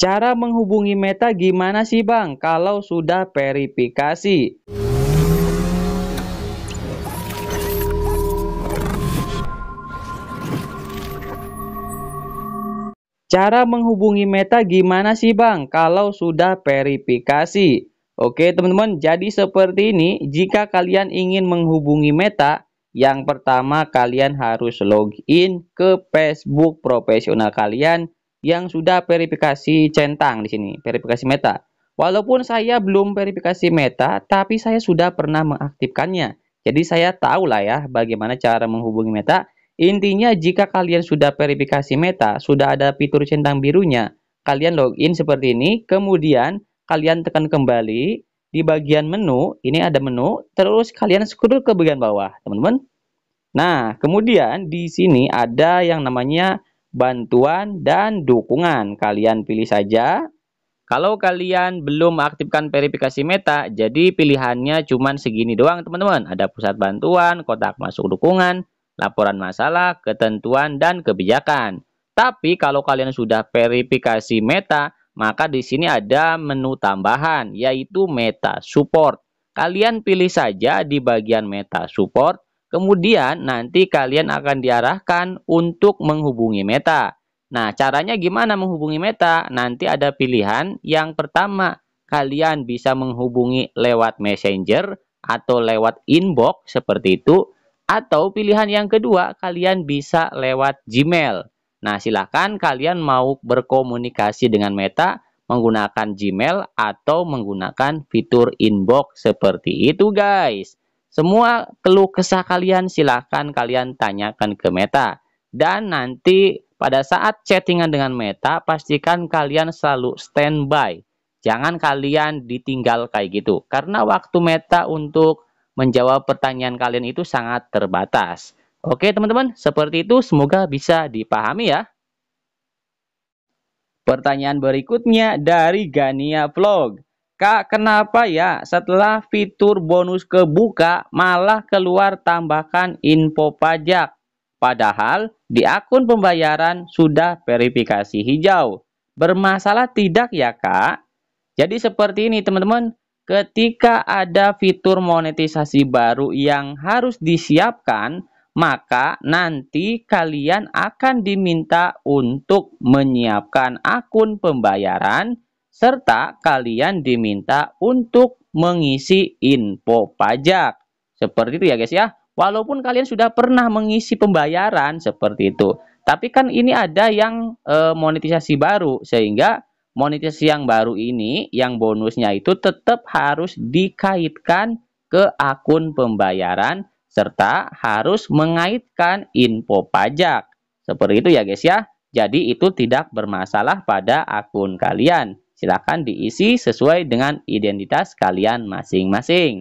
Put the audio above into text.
Cara menghubungi Meta gimana sih Bang kalau sudah verifikasi? Cara menghubungi Meta gimana sih Bang kalau sudah verifikasi? Oke teman-teman, jadi seperti ini. Jika kalian ingin menghubungi Meta, yang pertama kalian harus login ke Facebook profesional kalian yang sudah verifikasi centang di sini, verifikasi meta. Walaupun saya belum verifikasi meta, tapi saya sudah pernah mengaktifkannya. Jadi saya tahu lah ya bagaimana cara menghubungi meta. Intinya jika kalian sudah verifikasi meta, sudah ada fitur centang birunya, kalian login seperti ini, kemudian kalian tekan kembali di bagian menu, ini ada menu, terus kalian scroll ke bagian bawah, teman-teman. Nah, kemudian di sini ada yang namanya bantuan, dan dukungan. Kalian pilih saja. Kalau kalian belum aktifkan verifikasi meta, jadi pilihannya cuma segini doang teman-teman. Ada pusat bantuan, kotak masuk dukungan, laporan masalah, ketentuan, dan kebijakan. Tapi kalau kalian sudah verifikasi meta, maka di sini ada menu tambahan, yaitu meta support. Kalian pilih saja di bagian meta support, Kemudian nanti kalian akan diarahkan untuk menghubungi meta. Nah, caranya gimana menghubungi meta? Nanti ada pilihan. Yang pertama, kalian bisa menghubungi lewat messenger atau lewat inbox seperti itu. Atau pilihan yang kedua, kalian bisa lewat Gmail. Nah, silakan kalian mau berkomunikasi dengan meta menggunakan Gmail atau menggunakan fitur inbox seperti itu, guys. Semua keluh kesah kalian silahkan kalian tanyakan ke Meta. Dan nanti pada saat chattingan dengan Meta, pastikan kalian selalu standby. Jangan kalian ditinggal kayak gitu. Karena waktu Meta untuk menjawab pertanyaan kalian itu sangat terbatas. Oke teman-teman, seperti itu semoga bisa dipahami ya. Pertanyaan berikutnya dari Gania Vlog. Kak, kenapa ya setelah fitur bonus kebuka malah keluar tambahkan info pajak? Padahal di akun pembayaran sudah verifikasi hijau. Bermasalah tidak ya kak? Jadi seperti ini teman-teman. Ketika ada fitur monetisasi baru yang harus disiapkan, maka nanti kalian akan diminta untuk menyiapkan akun pembayaran serta kalian diminta untuk mengisi info pajak. Seperti itu ya guys ya. Walaupun kalian sudah pernah mengisi pembayaran seperti itu, tapi kan ini ada yang e, monetisasi baru sehingga monetisasi yang baru ini yang bonusnya itu tetap harus dikaitkan ke akun pembayaran serta harus mengaitkan info pajak. Seperti itu ya guys ya. Jadi itu tidak bermasalah pada akun kalian. Silakan diisi sesuai dengan identitas kalian masing-masing.